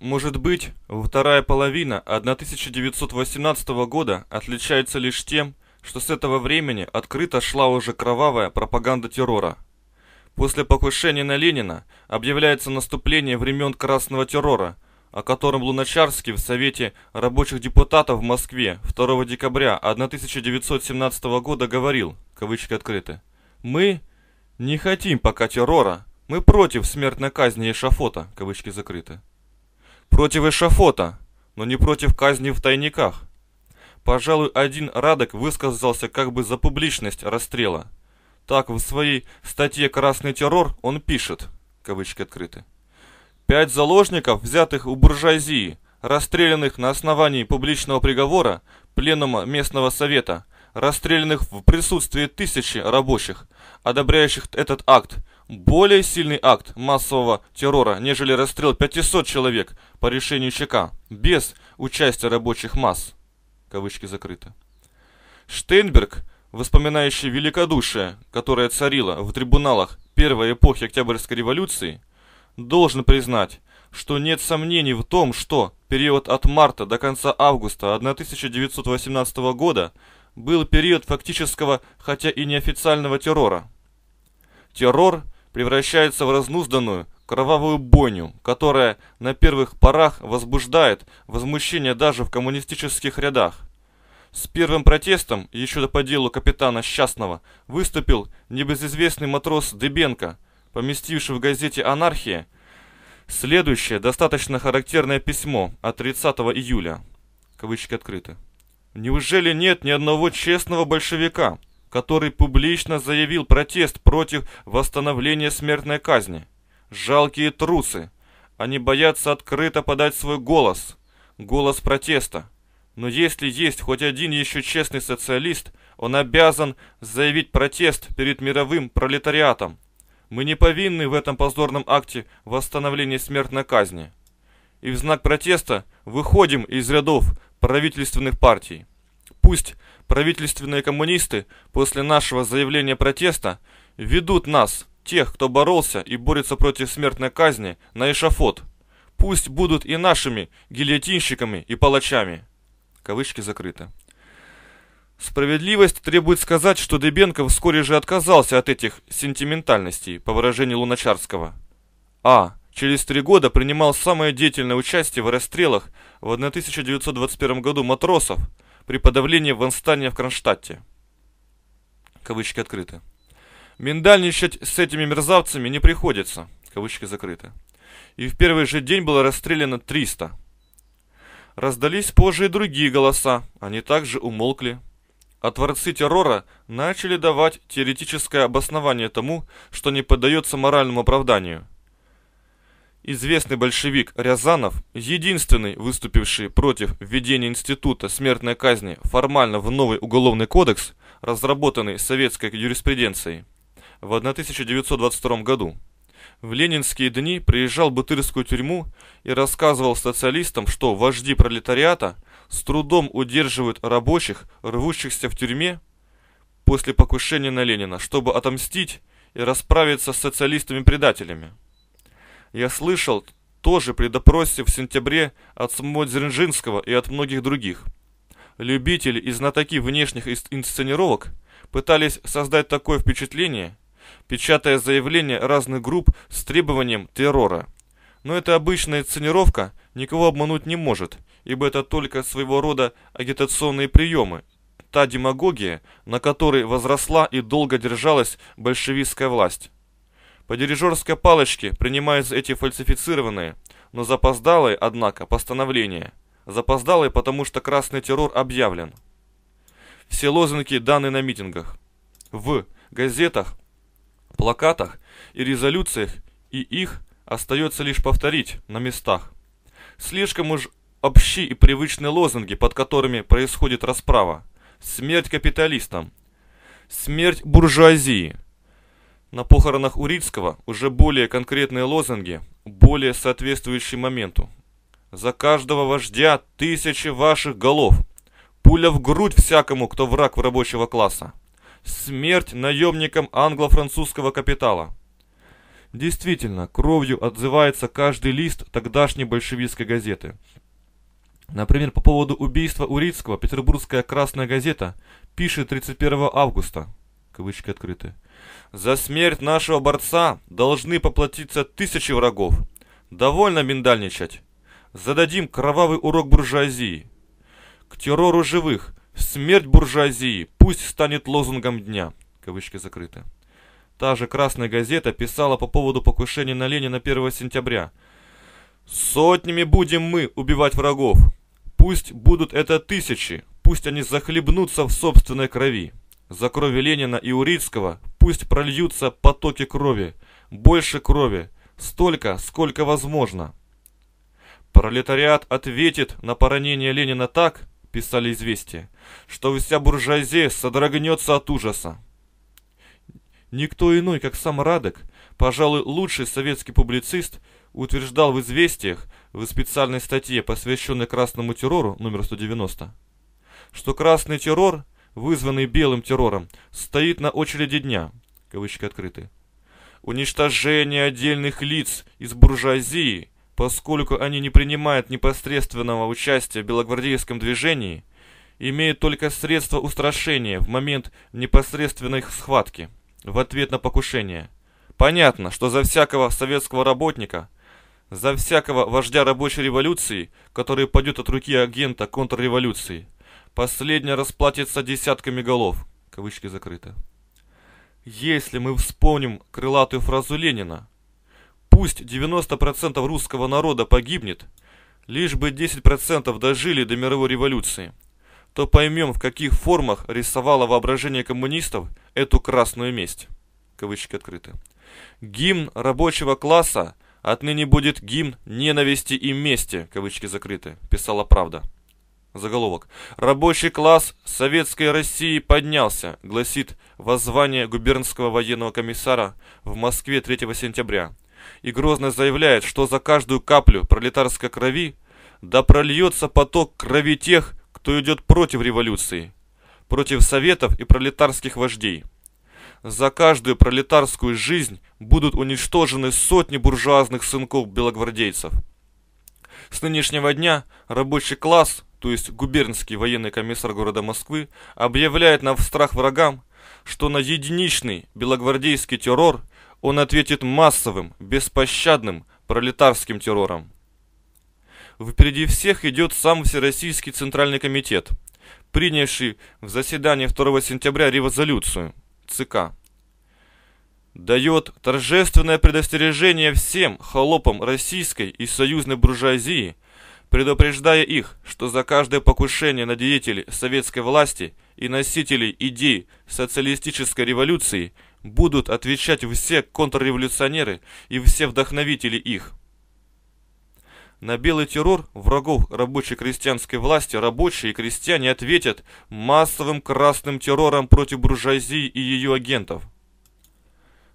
Может быть, вторая половина 1918 года отличается лишь тем, что с этого времени открыто шла уже кровавая пропаганда террора. После покушения на Ленина объявляется наступление времен Красного террора, о котором Луначарский в Совете рабочих депутатов в Москве 2 декабря 1917 года говорил, кавычки открыты, «Мы не хотим пока террора, мы против смертной казни и шафота», кавычки закрыты. Против эшафота, но не против казни в тайниках. Пожалуй, один Радок высказался как бы за публичность расстрела. Так в своей статье «Красный террор» он пишет, кавычки открыты, «Пять заложников, взятых у буржуазии, расстрелянных на основании публичного приговора Пленума местного совета, расстрелянных в присутствии тысячи рабочих, одобряющих этот акт, более сильный акт массового террора, нежели расстрел 500 человек по решению ЧК, без участия рабочих масс. Кавычки закрыты. Штейнберг, воспоминающий великодушие, которое царило в трибуналах первой эпохи Октябрьской революции, должен признать, что нет сомнений в том, что период от марта до конца августа 1918 года был период фактического, хотя и неофициального террора. Террор – превращается в разнузданную, кровавую бойню, которая на первых порах возбуждает возмущение даже в коммунистических рядах. С первым протестом, еще до по делу капитана Счастного, выступил небезызвестный матрос Дыбенко, поместивший в газете «Анархия» следующее достаточно характерное письмо от 30 июля. Кавычки открыты. «Неужели нет ни одного честного большевика, который публично заявил протест против восстановления смертной казни. Жалкие трусы. Они боятся открыто подать свой голос. Голос протеста. Но если есть хоть один еще честный социалист, он обязан заявить протест перед мировым пролетариатом. Мы не повинны в этом позорном акте восстановления смертной казни. И в знак протеста выходим из рядов правительственных партий. Пусть правительственные коммунисты после нашего заявления протеста ведут нас, тех, кто боролся и борется против смертной казни, на эшафот. Пусть будут и нашими гильотинщиками и палачами. Кавычки закрыты. Справедливость требует сказать, что Дебенко вскоре же отказался от этих сентиментальностей, по выражению Луначарского. А. Через три года принимал самое деятельное участие в расстрелах в 1921 году матросов – при подавлении восстания в Кронштадте. Кавычки открыты. Миндальничать с этими мерзавцами не приходится. Кавычки закрыты. И в первый же день было расстреляно 300. Раздались позже и другие голоса. Они также умолкли. А творцы террора начали давать теоретическое обоснование тому, что не поддается моральному оправданию – Известный большевик Рязанов, единственный выступивший против введения института смертной казни формально в новый уголовный кодекс, разработанный советской юриспруденцией, в 1922 году. В ленинские дни приезжал в Бутырскую тюрьму и рассказывал социалистам, что вожди пролетариата с трудом удерживают рабочих, рвущихся в тюрьме после покушения на Ленина, чтобы отомстить и расправиться с социалистами-предателями. Я слышал тоже при допросе в сентябре от самого Дзержинского и от многих других. Любители и знатоки внешних инсценировок пытались создать такое впечатление, печатая заявления разных групп с требованием террора. Но эта обычная инсценировка никого обмануть не может, ибо это только своего рода агитационные приемы, та демагогия, на которой возросла и долго держалась большевистская власть. По дирижерской палочке принимаются эти фальсифицированные, но запоздалые, однако, постановления. Запоздалые, потому что красный террор объявлен. Все лозунги даны на митингах. В газетах, плакатах и резолюциях, и их остается лишь повторить на местах. Слишком уж общи и привычны лозунги, под которыми происходит расправа. Смерть капиталистам. Смерть буржуазии. На похоронах Урицкого уже более конкретные лозунги, более соответствующие моменту. «За каждого вождя тысячи ваших голов!» «Пуля в грудь всякому, кто враг в рабочего класса!» «Смерть наемникам англо-французского капитала!» Действительно, кровью отзывается каждый лист тогдашней большевистской газеты. Например, по поводу убийства Урицкого петербургская «Красная газета» пишет 31 августа, кавычки открыты, за смерть нашего борца должны поплатиться тысячи врагов. Довольно миндальничать. Зададим кровавый урок буржуазии. К террору живых. Смерть буржуазии пусть станет лозунгом дня. Кавычки закрыты. Та же «Красная газета» писала по поводу покушения на Ленина 1 сентября. «Сотнями будем мы убивать врагов. Пусть будут это тысячи, пусть они захлебнутся в собственной крови. За крови Ленина и Урицкого пусть прольются потоки крови, больше крови, столько, сколько возможно. Пролетариат ответит на поранение Ленина так, писали известия, что вся буржуазия содрогнется от ужаса. Никто иной, как сам Радек, пожалуй, лучший советский публицист, утверждал в «Известиях» в специальной статье, посвященной красному террору, номер 190, что красный террор – вызванный белым террором, стоит на очереди дня. Кавычки открыты. Уничтожение отдельных лиц из буржуазии, поскольку они не принимают непосредственного участия в белогвардейском движении, имеет только средство устрашения в момент непосредственной схватки в ответ на покушение. Понятно, что за всякого советского работника, за всякого вождя рабочей революции, который пойдет от руки агента контрреволюции – последняя расплатится десятками голов. Кавычки закрыты. Если мы вспомним крылатую фразу Ленина, пусть 90% русского народа погибнет, лишь бы 10% дожили до мировой революции, то поймем, в каких формах рисовало воображение коммунистов эту красную месть. Кавычки открыты. Гимн рабочего класса отныне будет гимн ненависти и мести, кавычки закрыты, писала правда. Заголовок. «Рабочий класс Советской России поднялся», гласит воззвание губернского военного комиссара в Москве 3 сентября. И грозно заявляет, что за каждую каплю пролетарской крови да прольется поток крови тех, кто идет против революции, против советов и пролетарских вождей. За каждую пролетарскую жизнь будут уничтожены сотни буржуазных сынков белогвардейцев. С нынешнего дня рабочий класс то есть губернский военный комиссар города Москвы, объявляет на страх врагам, что на единичный белогвардейский террор он ответит массовым, беспощадным пролетарским террором. Впереди всех идет сам Всероссийский Центральный комитет, принявший в заседании 2 сентября резолюцию ЦК. Дает торжественное предостережение всем холопам российской и союзной буржуазии – предупреждая их, что за каждое покушение на деятелей советской власти и носителей идей социалистической революции будут отвечать все контрреволюционеры и все вдохновители их. На белый террор врагов рабочей крестьянской власти рабочие и крестьяне ответят массовым красным террором против буржуазии и ее агентов –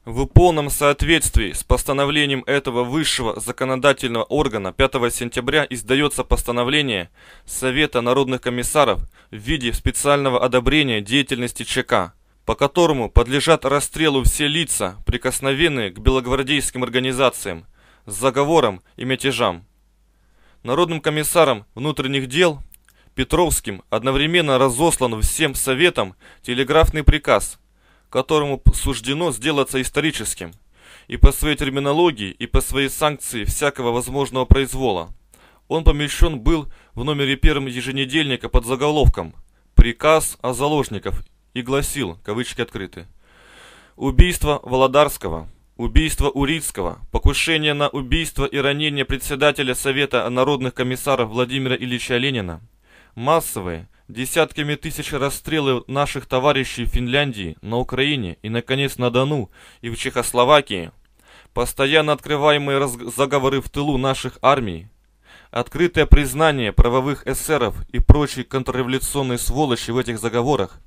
в полном соответствии с постановлением этого высшего законодательного органа 5 сентября издается постановление Совета народных комиссаров в виде специального одобрения деятельности ЧК, по которому подлежат расстрелу все лица, прикосновенные к белогвардейским организациям, с заговором и мятежам. Народным комиссаром внутренних дел Петровским одновременно разослан всем советам телеграфный приказ – которому суждено сделаться историческим, и по своей терминологии, и по своей санкции всякого возможного произвола. Он помещен был в номере первом еженедельника под заголовком «Приказ о заложников» и гласил, кавычки открыты, «Убийство Володарского, убийство Урицкого, покушение на убийство и ранение председателя Совета народных комиссаров Владимира Ильича Ленина, массовые, десятками тысяч расстрелов наших товарищей в Финляндии, на Украине и, наконец, на Дону и в Чехословакии, постоянно открываемые раз... заговоры в тылу наших армий, открытое признание правовых эсеров и прочей контрреволюционной сволочи в этих заговорах,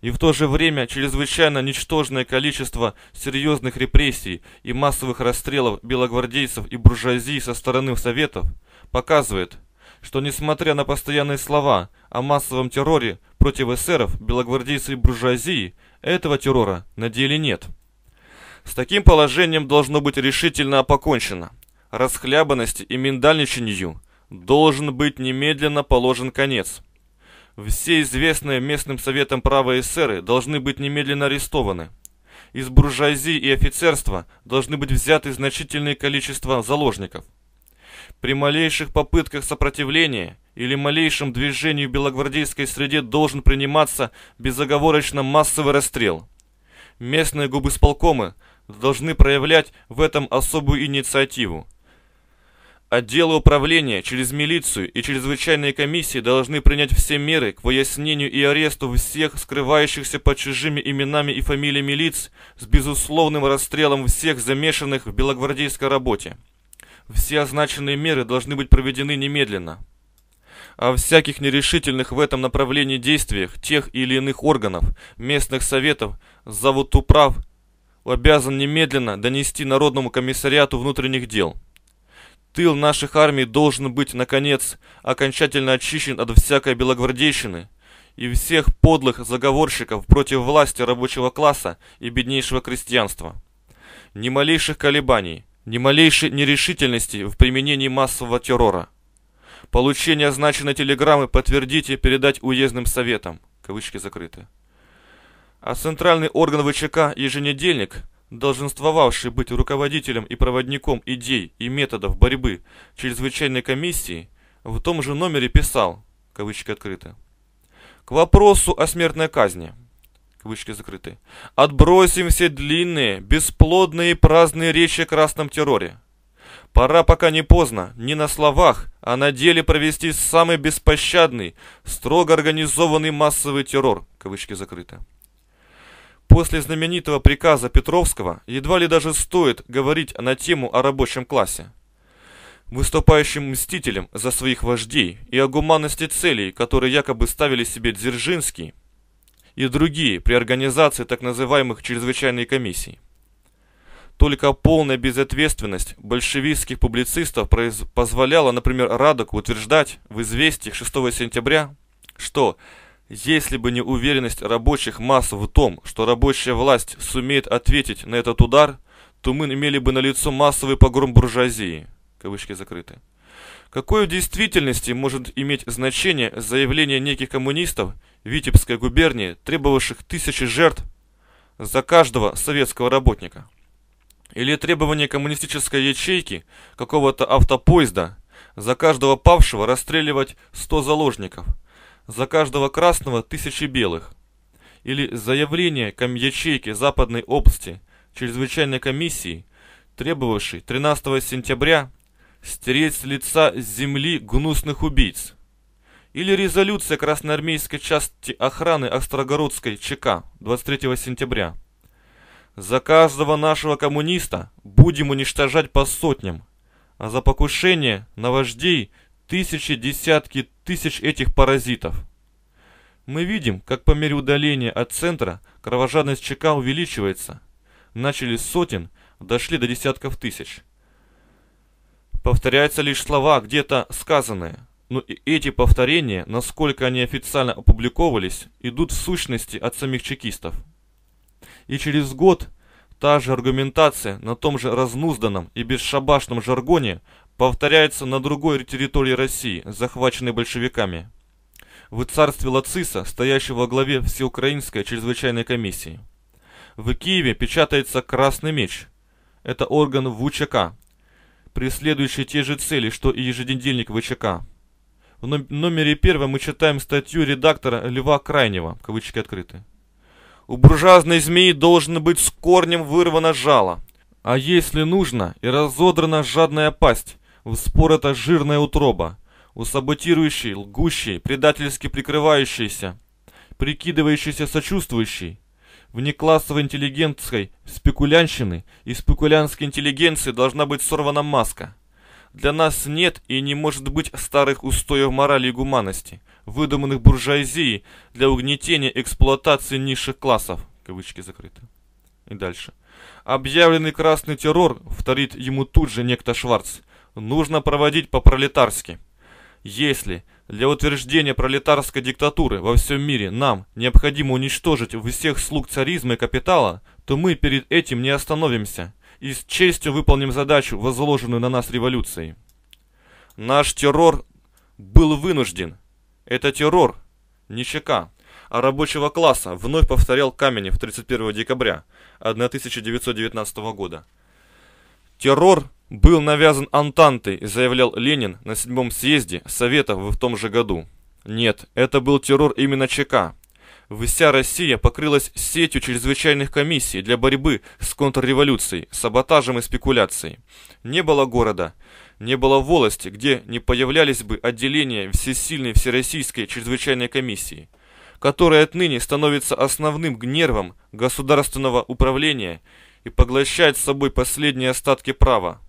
и в то же время чрезвычайно ничтожное количество серьезных репрессий и массовых расстрелов белогвардейцев и буржуазии со стороны Советов показывает – что несмотря на постоянные слова о массовом терроре против эсеров, белогвардейцев и буржуазии, этого террора на деле нет. С таким положением должно быть решительно покончено. Расхлябанности и миндальничанию должен быть немедленно положен конец. Все известные местным советам права эсеры должны быть немедленно арестованы. Из буржуазии и офицерства должны быть взяты значительные количество заложников – при малейших попытках сопротивления или малейшем движении в белогвардейской среде должен приниматься безоговорочно массовый расстрел. Местные губысполкомы должны проявлять в этом особую инициативу. Отделы управления через милицию и чрезвычайные комиссии должны принять все меры к выяснению и аресту всех скрывающихся под чужими именами и фамилиями лиц с безусловным расстрелом всех замешанных в белогвардейской работе. Все означенные меры должны быть проведены немедленно. О всяких нерешительных в этом направлении действиях тех или иных органов, местных советов, завод управ, обязан немедленно донести Народному комиссариату внутренних дел. Тыл наших армий должен быть, наконец, окончательно очищен от всякой белогвардейщины и всех подлых заговорщиков против власти рабочего класса и беднейшего крестьянства. Ни малейших колебаний – ни малейшей нерешительности в применении массового террора. Получение означенной телеграммы подтвердите передать уездным советам. Кавычки закрыты. А центральный орган ВЧК «Еженедельник», долженствовавший быть руководителем и проводником идей и методов борьбы чрезвычайной комиссии, в том же номере писал, кавычки открыты, к вопросу о смертной казни – кавычки закрыты. Отбросим все длинные, бесплодные и праздные речи о красном терроре. Пора, пока не поздно, не на словах, а на деле провести самый беспощадный, строго организованный массовый террор, кавычки закрыты. После знаменитого приказа Петровского едва ли даже стоит говорить на тему о рабочем классе. выступающем мстителем за своих вождей и о гуманности целей, которые якобы ставили себе Дзержинский – и другие при организации так называемых чрезвычайных комиссий. Только полная безответственность большевистских публицистов позволяла, например, Радок утверждать в известиях 6 сентября, что если бы не уверенность рабочих масс в том, что рабочая власть сумеет ответить на этот удар, то мы имели бы на лицо массовый погром буржуазии. Кавычки закрыты. Какое в действительности может иметь значение заявление неких коммунистов Витебской губернии, требовавших тысячи жертв за каждого советского работника? Или требование коммунистической ячейки какого-то автопоезда за каждого павшего расстреливать 100 заложников, за каждого красного тысячи белых? Или заявление ком ячейки Западной области чрезвычайной комиссии, требовавшей 13 сентября стереть с лица земли гнусных убийц. Или резолюция красноармейской части охраны Острогородской ЧК 23 сентября. За каждого нашего коммуниста будем уничтожать по сотням, а за покушение на вождей тысячи, десятки тысяч этих паразитов. Мы видим, как по мере удаления от центра кровожадность ЧК увеличивается. Начали с сотен, дошли до десятков тысяч. Повторяются лишь слова, где-то сказанные. Но и эти повторения, насколько они официально опубликовались, идут в сущности от самих чекистов. И через год та же аргументация на том же разнузданном и бесшабашном жаргоне повторяется на другой территории России, захваченной большевиками. В царстве Лациса, стоящего во главе Всеукраинской чрезвычайной комиссии. В Киеве печатается «Красный меч». Это орган ВУЧК, преследующие те же цели, что и еженедельник ВЧК. В номере первом мы читаем статью редактора Льва Крайнего, кавычки открыты. У буржуазной змеи должно быть с корнем вырвано жало, а если нужно и разодрана жадная пасть, В спор вспорота жирная утроба, у саботирующей, лгущей, предательски прикрывающейся, прикидывающейся сочувствующей, внеклассовой интеллигентской спекулянщины и спекулянской интеллигенции должна быть сорвана маска. Для нас нет и не может быть старых устоев морали и гуманности, выдуманных буржуазией для угнетения эксплуатации низших классов. Кавычки закрыты. И дальше. Объявленный красный террор, вторит ему тут же некто Шварц, нужно проводить по-пролетарски. Если для утверждения пролетарской диктатуры во всем мире нам необходимо уничтожить всех слуг царизма и капитала, то мы перед этим не остановимся и с честью выполним задачу, возложенную на нас революцией. Наш террор был вынужден. Это террор, не ЧК, а рабочего класса, вновь повторял Каменев 31 декабря 1919 года. Террор был навязан Антантой, заявлял Ленин на седьмом съезде Совета в том же году. Нет, это был террор именно ЧК. Вся Россия покрылась сетью чрезвычайных комиссий для борьбы с контрреволюцией, саботажем и спекуляцией. Не было города, не было волости, где не появлялись бы отделения всесильной всероссийской чрезвычайной комиссии, которая отныне становится основным нервом государственного управления и поглощает с собой последние остатки права,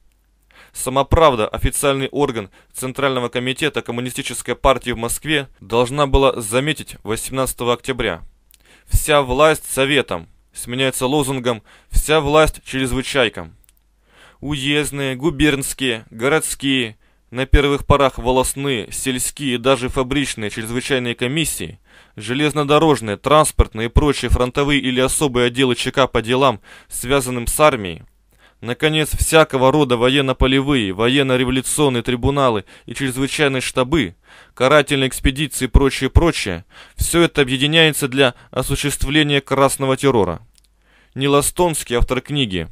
Сама правда, официальный орган Центрального комитета Коммунистической партии в Москве, должна была заметить 18 октября. «Вся власть советом» сменяется лозунгом «Вся власть чрезвычайкам». Уездные, губернские, городские, на первых порах волосные, сельские и даже фабричные чрезвычайные комиссии, железнодорожные, транспортные и прочие фронтовые или особые отделы ЧК по делам, связанным с армией, Наконец, всякого рода военно-полевые, военно-революционные трибуналы и чрезвычайные штабы, карательные экспедиции и прочее, прочее, все это объединяется для осуществления красного террора. Нилостонский, автор книги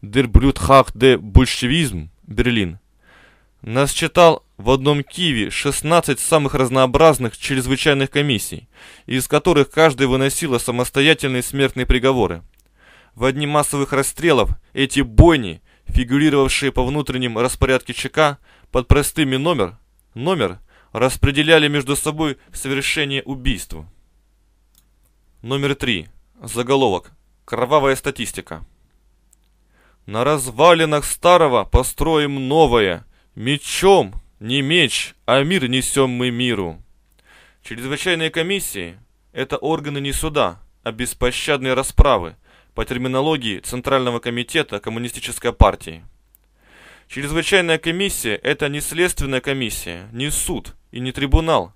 «Der Bluthacht де Большевизм», Берлин, нас читал в одном Киеве 16 самых разнообразных чрезвычайных комиссий, из которых каждая выносила самостоятельные смертные приговоры – во дни массовых расстрелов эти бойни, фигурировавшие по внутренним распорядке ЧК под простыми номер, номер распределяли между собой совершение убийств. Номер 3. Заголовок. Кровавая статистика. На развалинах старого построим новое. Мечом, не меч, а мир несем мы миру. Чрезвычайные комиссии – это органы не суда, а беспощадные расправы – по терминологии Центрального комитета Коммунистической партии. Чрезвычайная комиссия – это не следственная комиссия, не суд и не трибунал.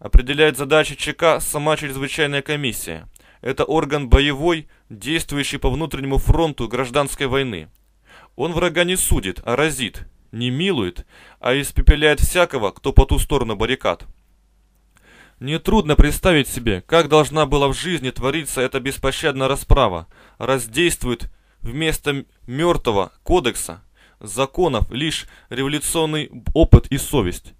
Определяет задачи ЧК сама чрезвычайная комиссия. Это орган боевой, действующий по внутреннему фронту гражданской войны. Он врага не судит, а разит, не милует, а испепеляет всякого, кто по ту сторону баррикад – Нетрудно представить себе, как должна была в жизни твориться эта беспощадная расправа, раздействует вместо мертвого кодекса, законов лишь революционный опыт и совесть.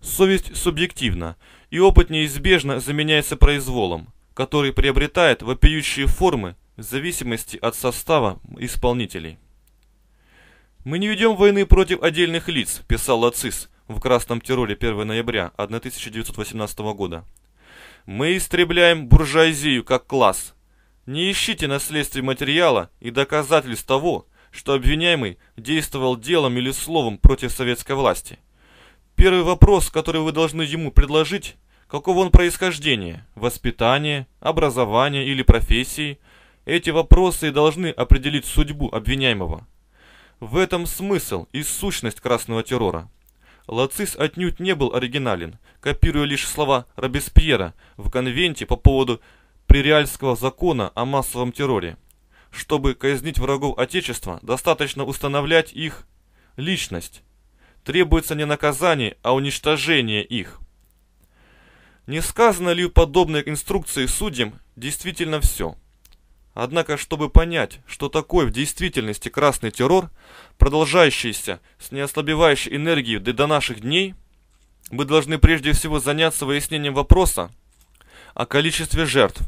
Совесть субъективна, и опыт неизбежно заменяется произволом, который приобретает вопиющие формы в зависимости от состава исполнителей. «Мы не ведем войны против отдельных лиц», – писал Лацис – в Красном Тироле 1 ноября 1918 года. «Мы истребляем буржуазию как класс. Не ищите на следствии материала и доказательств того, что обвиняемый действовал делом или словом против советской власти. Первый вопрос, который вы должны ему предложить, какого он происхождения, воспитание, образование или профессии, эти вопросы и должны определить судьбу обвиняемого. В этом смысл и сущность красного террора. Лацис отнюдь не был оригинален, копируя лишь слова Робеспьера в конвенте по поводу прериальского закона о массовом терроре. Чтобы казнить врагов Отечества, достаточно установлять их личность. Требуется не наказание, а уничтожение их. Не сказано ли подобной инструкции судьям действительно все? Однако, чтобы понять, что такое в действительности красный террор, продолжающийся с неослабевающей энергией до наших дней, мы должны прежде всего заняться выяснением вопроса о количестве жертв.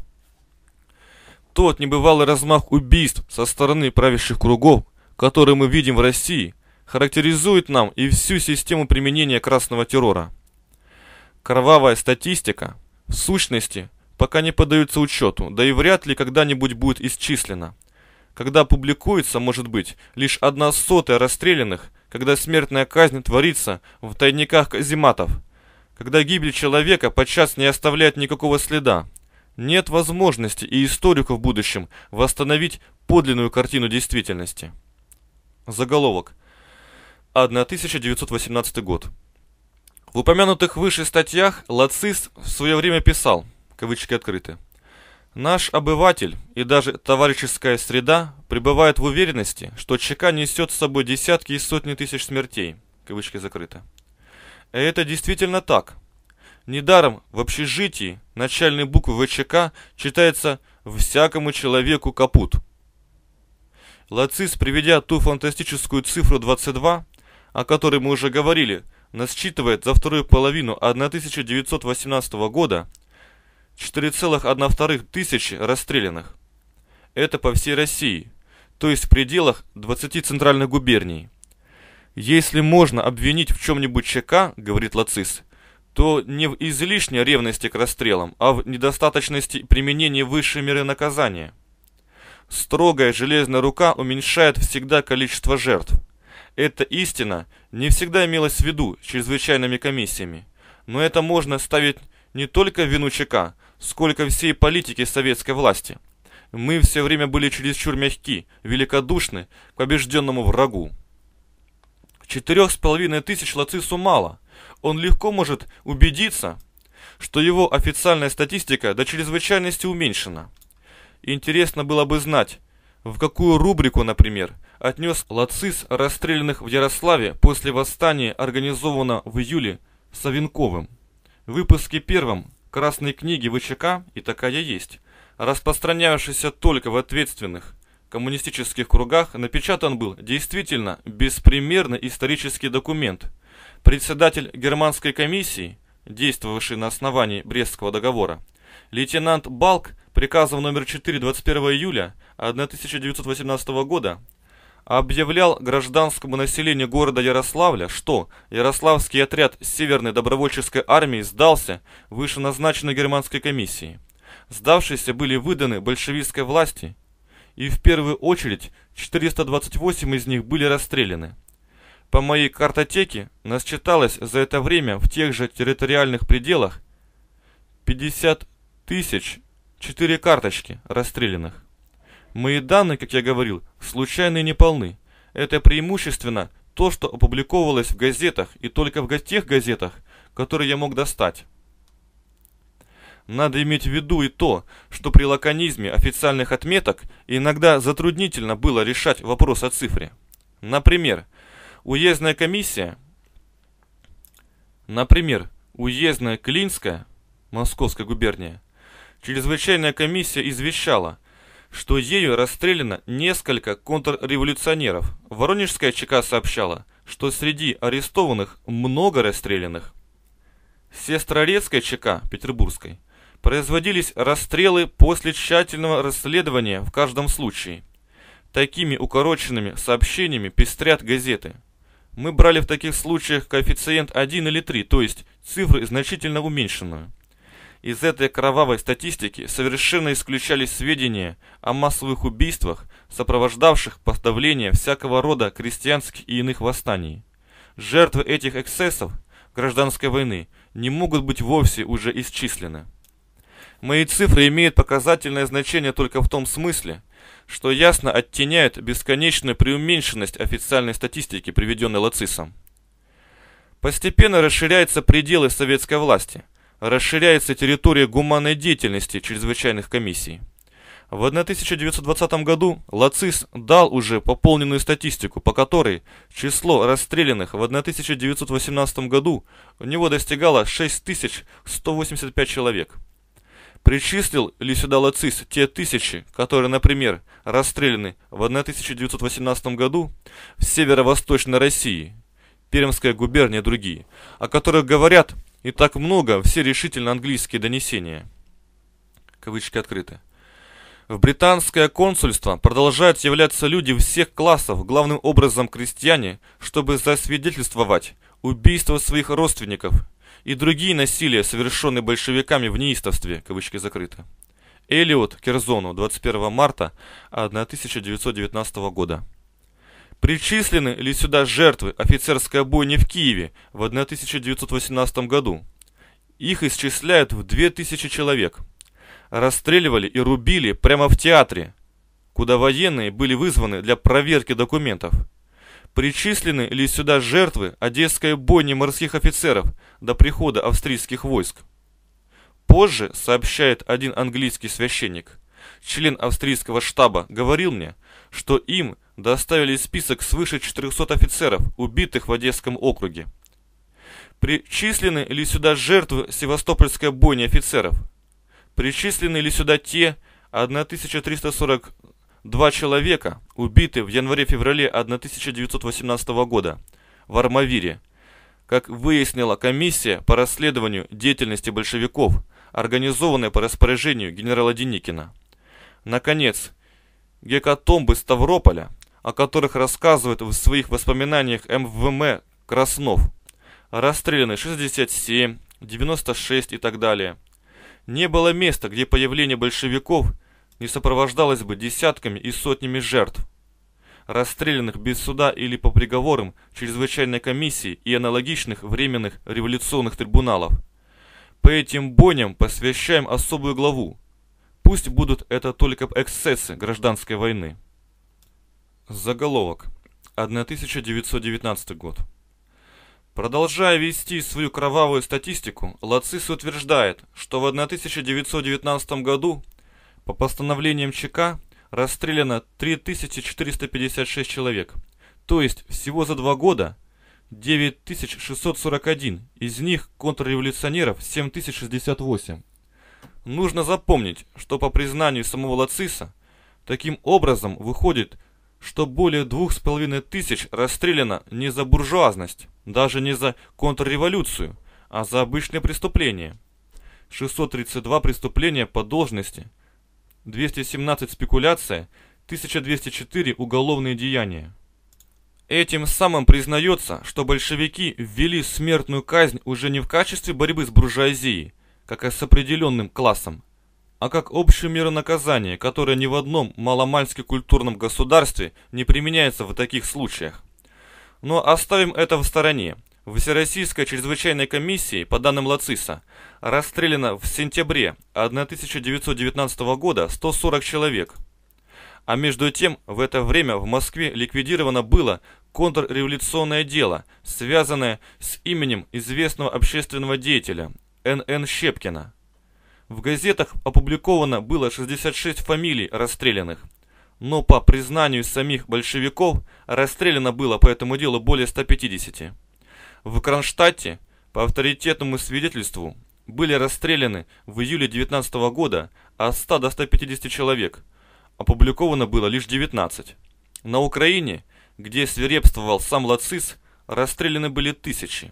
Тот небывалый размах убийств со стороны правящих кругов, который мы видим в России, характеризует нам и всю систему применения красного террора. Кровавая статистика, в сущности, пока не подаются учету, да и вряд ли когда-нибудь будет исчислено. Когда публикуется, может быть, лишь одна сотая расстрелянных, когда смертная казнь творится в тайниках казематов, когда гибель человека подчас не оставляет никакого следа. Нет возможности и историку в будущем восстановить подлинную картину действительности. Заголовок. 1918 год. В упомянутых выше статьях Лацист в свое время писал – кавычки открыты. Наш обыватель и даже товарищеская среда пребывают в уверенности, что ЧК несет с собой десятки и сотни тысяч смертей, кавычки закрыты. И это действительно так. Недаром в общежитии начальной буквы ВЧК читается «всякому человеку капут». Лацис, приведя ту фантастическую цифру 22, о которой мы уже говорили, насчитывает за вторую половину 1918 года 4,1 тысячи расстрелянных. Это по всей России, то есть в пределах 20 центральных губерний. Если можно обвинить в чем-нибудь ЧК, говорит Лацис, то не в излишней ревности к расстрелам, а в недостаточности применения высшей меры наказания. Строгая железная рука уменьшает всегда количество жертв. Эта истина не всегда имелась в виду чрезвычайными комиссиями, но это можно ставить не только в вину ЧК, сколько всей политики советской власти. Мы все время были чересчур мягки, великодушны к побежденному врагу. Четырех с половиной тысяч Лацису мало. Он легко может убедиться, что его официальная статистика до чрезвычайности уменьшена. Интересно было бы знать, в какую рубрику, например, отнес Лацис расстрелянных в Ярославе после восстания, организованного в июле Савинковым, В выпуске первом Красной книги ВЧК, и такая есть, распространявшийся только в ответственных коммунистических кругах, напечатан был действительно беспримерный исторический документ. Председатель германской комиссии, действовавший на основании Брестского договора, лейтенант Балк приказом номер 4 21 июля 1918 года объявлял гражданскому населению города Ярославля, что Ярославский отряд Северной добровольческой армии сдался вышеназначенной германской комиссии. Сдавшиеся были выданы большевистской власти, и в первую очередь 428 из них были расстреляны. По моей картотеке насчиталось за это время в тех же территориальных пределах 50 тысяч 4 карточки расстрелянных. Мои данные, как я говорил, случайные не полны. Это преимущественно то, что опубликовалось в газетах и только в тех газетах, которые я мог достать. Надо иметь в виду и то, что при лаконизме официальных отметок иногда затруднительно было решать вопрос о цифре. Например, уездная комиссия, например, уездная Клинская, Московская губерния, чрезвычайная комиссия извещала – что ею расстреляно несколько контрреволюционеров. Воронежская ЧК сообщала, что среди арестованных много расстрелянных. Сестрорецкая ЧК Петербургской производились расстрелы после тщательного расследования в каждом случае. Такими укороченными сообщениями пестрят газеты. Мы брали в таких случаях коэффициент 1 или 3, то есть цифры значительно уменьшенную. Из этой кровавой статистики совершенно исключались сведения о массовых убийствах, сопровождавших поставление всякого рода крестьянских и иных восстаний. Жертвы этих эксцессов гражданской войны не могут быть вовсе уже исчислены. Мои цифры имеют показательное значение только в том смысле, что ясно оттеняют бесконечную преуменьшенность официальной статистики, приведенной Лацисом. Постепенно расширяются пределы советской власти – расширяется территория гуманной деятельности чрезвычайных комиссий. В 1920 году Лацис дал уже пополненную статистику, по которой число расстрелянных в 1918 году у него достигало 6185 человек. Причислил ли сюда Лацис те тысячи, которые, например, расстреляны в 1918 году в северо-восточной России, Пермская губерния и другие, о которых говорят – и так много, все решительно английские донесения. Кавычки открыты. В британское консульство продолжают являться люди всех классов, главным образом крестьяне, чтобы засвидетельствовать убийство своих родственников и другие насилия, совершенные большевиками в неистовстве. Кавычки закрыты. Элиот Керзону 21 марта 1919 года. Причислены ли сюда жертвы офицерской бойни в Киеве в 1918 году? Их исчисляют в 2000 человек. Расстреливали и рубили прямо в театре, куда военные были вызваны для проверки документов. Причислены ли сюда жертвы одесской бойни морских офицеров до прихода австрийских войск? Позже, сообщает один английский священник, член австрийского штаба говорил мне – что им доставили список свыше 400 офицеров, убитых в Одесском округе. Причислены ли сюда жертвы Севастопольской бойни офицеров? Причислены ли сюда те 1342 человека, убитые в январе-феврале 1918 года в Армавире, как выяснила комиссия по расследованию деятельности большевиков, организованная по распоряжению генерала Деникина? Наконец, гекатомбы Ставрополя, о которых рассказывает в своих воспоминаниях МВМ Краснов. Расстреляны 67, 96 и так далее. Не было места, где появление большевиков не сопровождалось бы десятками и сотнями жертв, расстрелянных без суда или по приговорам чрезвычайной комиссии и аналогичных временных революционных трибуналов. По этим боням посвящаем особую главу – Пусть будут это только эксцессы гражданской войны. Заголовок. 1919 год. Продолжая вести свою кровавую статистику, Лацис утверждает, что в 1919 году по постановлениям ЧК расстреляно 3456 человек, то есть всего за два года 9641, из них контрреволюционеров 7068. Нужно запомнить, что по признанию самого Лациса, таким образом выходит, что более двух с половиной тысяч расстреляно не за буржуазность, даже не за контрреволюцию, а за обычные преступления. 632 преступления по должности, 217 спекуляция, 1204 уголовные деяния. Этим самым признается, что большевики ввели смертную казнь уже не в качестве борьбы с буржуазией, как с определенным классом, а как общее меры наказания, которое ни в одном маломальски культурном государстве не применяется в таких случаях. Но оставим это в стороне. В Всероссийской чрезвычайной комиссии, по данным Лациса, расстреляно в сентябре 1919 года 140 человек. А между тем, в это время в Москве ликвидировано было контрреволюционное дело, связанное с именем известного общественного деятеля Н.Н. Щепкина. В газетах опубликовано было 66 фамилий расстрелянных, но по признанию самих большевиков расстреляно было по этому делу более 150. В Кронштадте, по авторитетному свидетельству, были расстреляны в июле 19 года от 100 до 150 человек, опубликовано было лишь 19. На Украине, где свирепствовал сам Лацис, расстреляны были тысячи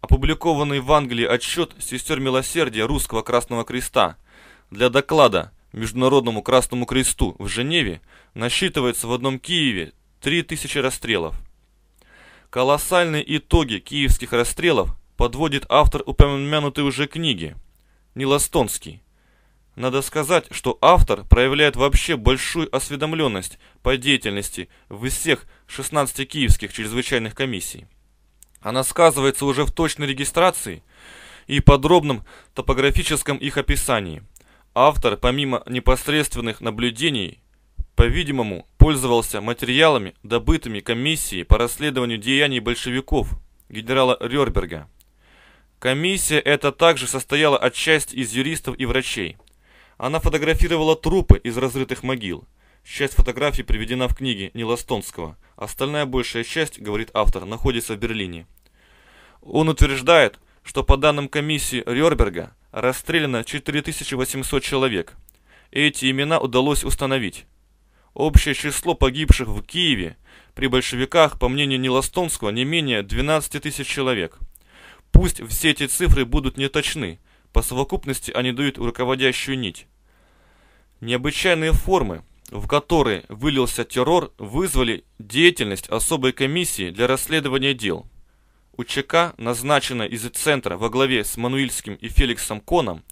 опубликованный в Англии отчет сестер милосердия Русского Красного Креста для доклада Международному Красному Кресту в Женеве насчитывается в одном Киеве 3000 расстрелов. Колоссальные итоги киевских расстрелов подводит автор упомянутой уже книги, Нилостонский. Надо сказать, что автор проявляет вообще большую осведомленность по деятельности в всех 16 киевских чрезвычайных комиссий. Она сказывается уже в точной регистрации и подробном топографическом их описании. Автор, помимо непосредственных наблюдений, по-видимому, пользовался материалами, добытыми комиссией по расследованию деяний большевиков генерала Рёрберга. Комиссия эта также состояла отчасти из юристов и врачей. Она фотографировала трупы из разрытых могил – Часть фотографий приведена в книге Нилостонского. Остальная большая часть, говорит автор, находится в Берлине. Он утверждает, что по данным комиссии Рёрберга расстреляно 4800 человек. Эти имена удалось установить. Общее число погибших в Киеве при большевиках, по мнению Нилостонского, не менее 12 тысяч человек. Пусть все эти цифры будут неточны, по совокупности они дают руководящую нить. Необычайные формы, в который вылился террор, вызвали деятельность особой комиссии для расследования дел. У ЧК, назначенной из центра во главе с Мануильским и Феликсом Коном,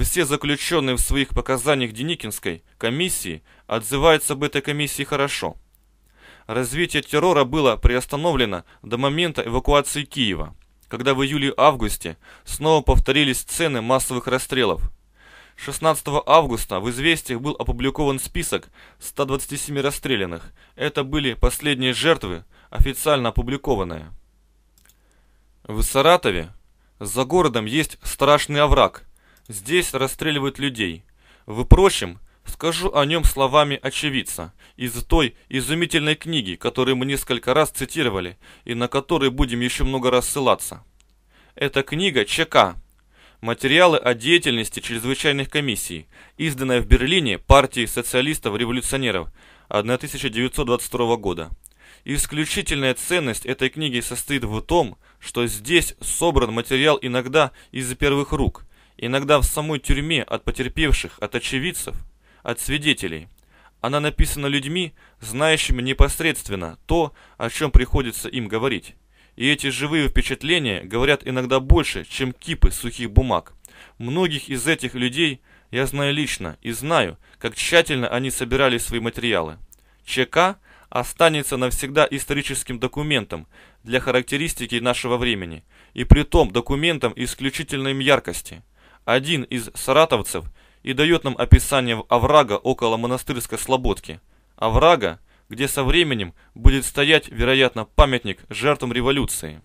все заключенные в своих показаниях Деникинской комиссии отзываются об этой комиссии хорошо. Развитие террора было приостановлено до момента эвакуации Киева, когда в июле-августе снова повторились сцены массовых расстрелов – 16 августа в «Известиях» был опубликован список 127 расстрелянных. Это были последние жертвы, официально опубликованные. В Саратове за городом есть страшный овраг. Здесь расстреливают людей. Впрочем, скажу о нем словами очевидца из той изумительной книги, которую мы несколько раз цитировали и на которой будем еще много раз ссылаться. Это книга Чека. Материалы о деятельности чрезвычайных комиссий, изданная в Берлине партией социалистов-революционеров 1922 года. Исключительная ценность этой книги состоит в том, что здесь собран материал иногда из первых рук, иногда в самой тюрьме от потерпевших, от очевидцев, от свидетелей. Она написана людьми, знающими непосредственно то, о чем приходится им говорить. И эти живые впечатления говорят иногда больше, чем кипы сухих бумаг. Многих из этих людей я знаю лично и знаю, как тщательно они собирали свои материалы. ЧК останется навсегда историческим документом для характеристики нашего времени, и при том документом исключительной яркости. Один из саратовцев и дает нам описание оврага около монастырской слободки. Оврага, где со временем будет стоять, вероятно, памятник жертвам революции.